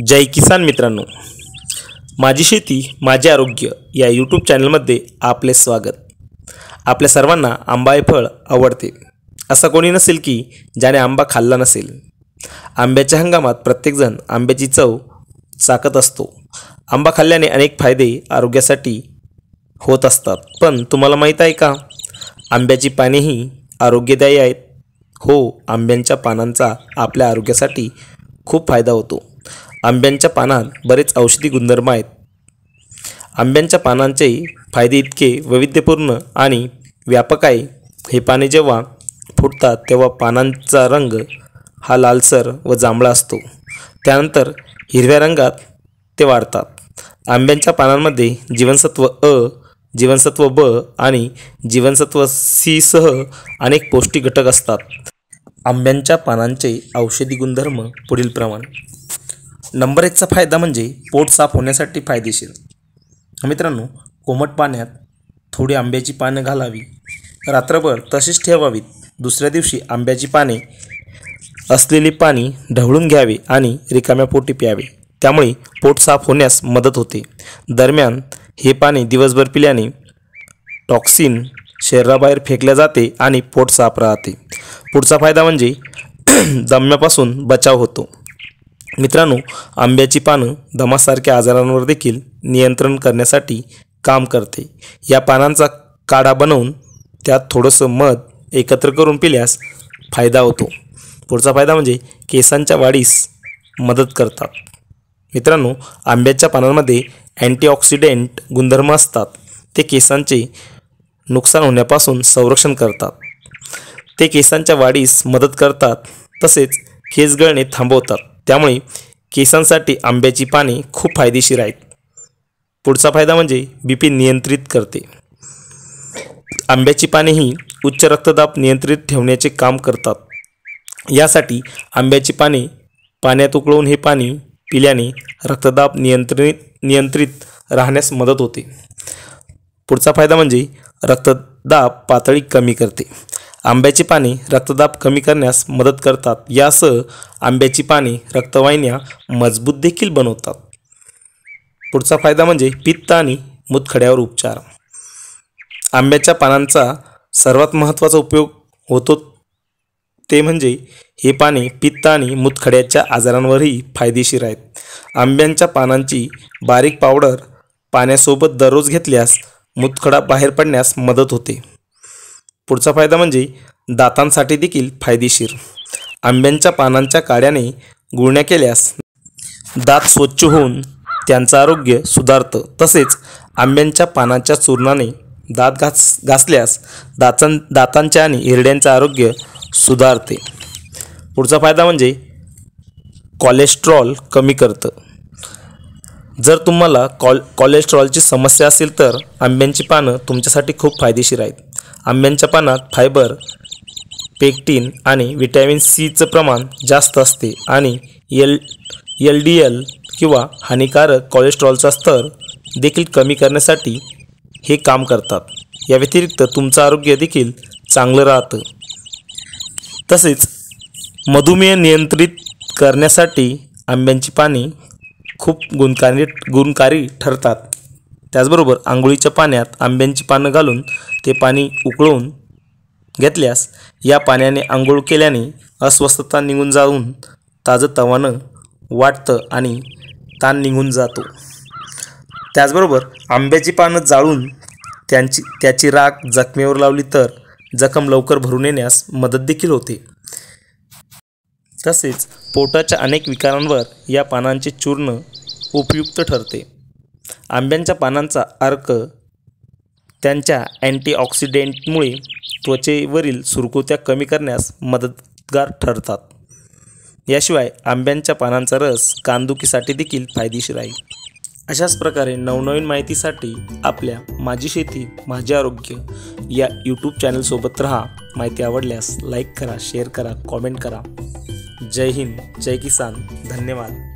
जय किसान मित्रांनो माझी शेती माझे आरोग्य या यूट्यूब चॅनलमध्ये आपले स्वागत आपल्या सर्वांना आंबा हे फळ आवडते असा कोणी नसेल की ज्याने आंबा खाल्ला नसेल आंब्याच्या हंगामात प्रत्येकजण आंब्याची चव चाकत असतो आंबा खाल्ल्याने अनेक फायदे आरोग्यासाठी होत असतात पण तुम्हाला माहीत आहे का आंब्याची पानेही आरोग्यदायी आहेत हो आंब्यांच्या पानांचा आपल्या आरोग्यासाठी खूप फायदा होतो आंब्यांच्या पानात बरेच औषधी गुणधर्म आहेत आंब्यांच्या पानांचे फायदे इतके वैविध्यपूर्ण आणि व्यापक आहे हे पाने जेव्हा फुटतात तेव्हा पानांचा रंग हा लालसर व जांभळा असतो त्यानंतर हिरव्या रंगात ते वाढतात आंब्यांच्या पानांमध्ये जीवनसत्व अ जीवनसत्व ब आणि जीवनसत्व सीसह अनेक पौष्टिक घटक असतात आंब्यांच्या पानांचे औषधी गुणधर्म पुढीलप्रमाणे नंबर एकचा फायदा म्हणजे पोट साफ होण्यासाठी फायदेशीर मित्रांनो कोमट पाण्यात थोडी आंब्याची पानं घालावी रात्रभर तशीच ठेवावीत दुसऱ्या दिवशी आंब्याची पाने असलेली पाणी ढवळून घ्यावे आणि रिकाम्या पोटी प्यावे त्यामुळे पोट साफ होण्यास मदत होते दरम्यान हे पाणी दिवसभर पिल्याने टॉक्सिन शरीराबाहेर फेकल्या जाते आणि पोट साफ राहते पुढचा फायदा म्हणजे दम्यापासून बचाव होतो मित्रांनो आंब्याची पानं दमासारख्या आजारांवर देखील नियंत्रण करण्यासाठी काम करते या पानांचा काढा बनवून त्यात थोडंसं मध एकत्र करून पिल्यास फायदा होतो पुढचा फायदा म्हणजे केसांच्या वाढीस मदत करतात मित्रांनो आंब्याच्या पानांमध्ये अँटीऑक्सिडेंट गुणधर्म असतात ते केसांचे नुकसान होण्यापासून संरक्षण करतात ते केसांच्या वाढीस मदत करतात तसेच केस गळणे थांबवतात त्यामुळे केसांसाठी आंब्याची पाने खूप फायदेशीर आहेत पुढचा फायदा म्हणजे बी पी नियंत्रित करते आंब्याची पाने ही उच्च रक्तदाब नियंत्रित ठेवण्याचे काम करतात यासाठी आंब्याची पाने पाण्यात उकळवून हे पाणी पिल्याने रक्तदाब नियंत्रित नियंत्रित राहण्यास मदत होते पुढचा फायदा म्हणजे रक्तदाब पातळी कमी करते आंब्याची पाने रक्तदाब कमी करण्यास मदत करतात यासह आंब्याची पाणी रक्तवाहिन्या मजबूत देखील बनवतात पुढचा फायदा म्हणजे पित्त आणि मुतखड्यावर उपचार आंब्याच्या पानांचा सर्वात महत्त्वाचा उपयोग होतो ते म्हणजे हे पाने पित्त आणि मुतखड्याच्या आजारांवरही फायदेशीर आहेत आंब्यांच्या पानांची बारीक पावडर पाण्यासोबत दररोज घेतल्यास मुतखडा बाहेर पडण्यास मदत होते पुढचा फायदा म्हणजे दातांसाठी देखील फायदेशीर आंब्यांच्या पानांच्या काड्याने गुळण्या केल्यास दात स्वच्छ होऊन त्यांचं आरोग्य सुधारतं तसेच आंब्यांच्या पानांच्या चूर्णाने दात घास घासल्यास दातां दातांच्या आणि हिरड्यांचं आरोग्य सुधारते पुढचा फायदा म्हणजे कॉलेस्ट्रॉल कमी करतं जर तुम्हाला कॉल कॉलेस्ट्रॉलची समस्या असेल तर आंब्यांची पानं तुमच्यासाठी खूप फायदेशीर आहेत आंब्यांच्या पानात फायबर पेक्टिन आणि व्हिटॅमिन सीचं प्रमाण जास्त असते आणि एल एल डी एल किंवा हानिकारक कोलेस्ट्रॉलचा स्तर देखील कमी करण्यासाठी हे काम करतात या व्यतिरिक्त तुमचं आरोग्य देखील चांगलं राहतं तसेच मधुमेह नियंत्रित करण्यासाठी आंब्यांची पाणी खूप गुणकारी गुणकारी ठरतात त्याचबरोबर आंघोळीच्या पाण्यात आंब्यांची पानं घालून ते पाणी उकळवून घेतल्यास या पाण्याने आंघोळ केल्याने अस्वस्थता निघून जाऊन तवानं वाटतं आणि ताण निघून जातो त्याचबरोबर आंब्याची पानं जाळून त्यांची त्याची राख जखमेवर लावली तर जखम लवकर भरून येण्यास मदत देखील होते तसेच पोटाच्या अनेक विकारांवर या पानांचे चूर्ण उपयुक्त ठरते आंब्यांच्या पानांचा अर्क त्यांच्या अँटीऑक्सिडेंटमुळे त्वचेवरील सुरकुत्या कमी करण्यास मदतगार ठरतात याशिवाय आंब्यांच्या पानांचा रस कांदुकीसाठी देखील फायदेशीर आहे अशाच प्रकारे नवनवीन माहितीसाठी आपल्या माझी शेती माझे आरोग्य या यूट्यूब चॅनलसोबत राहा माहिती आवडल्यास लाईक करा शेअर करा कॉमेंट करा जय हिंद जय किसान धन्यवाद